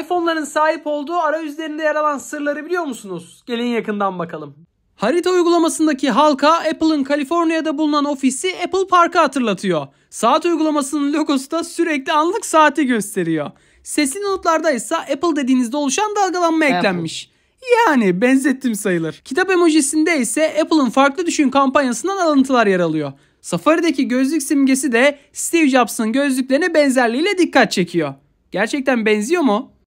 iPhone'ların sahip olduğu arayüzlerinde yer alan sırları biliyor musunuz? Gelin yakından bakalım. Harita uygulamasındaki halka Apple'ın Kaliforniya'da bulunan ofisi Apple Park'ı hatırlatıyor. Saat uygulamasının logosu da sürekli anlık saati gösteriyor. Sesli notlarda ise Apple dediğinizde oluşan dalgalanma Apple. eklenmiş. Yani benzettim sayılır. Kitap emojisinde ise Apple'ın farklı düşün kampanyasından alıntılar yer alıyor. Safari'deki gözlük simgesi de Steve Jobs'ın gözlüklerine benzerliğiyle dikkat çekiyor. Gerçekten benziyor mu?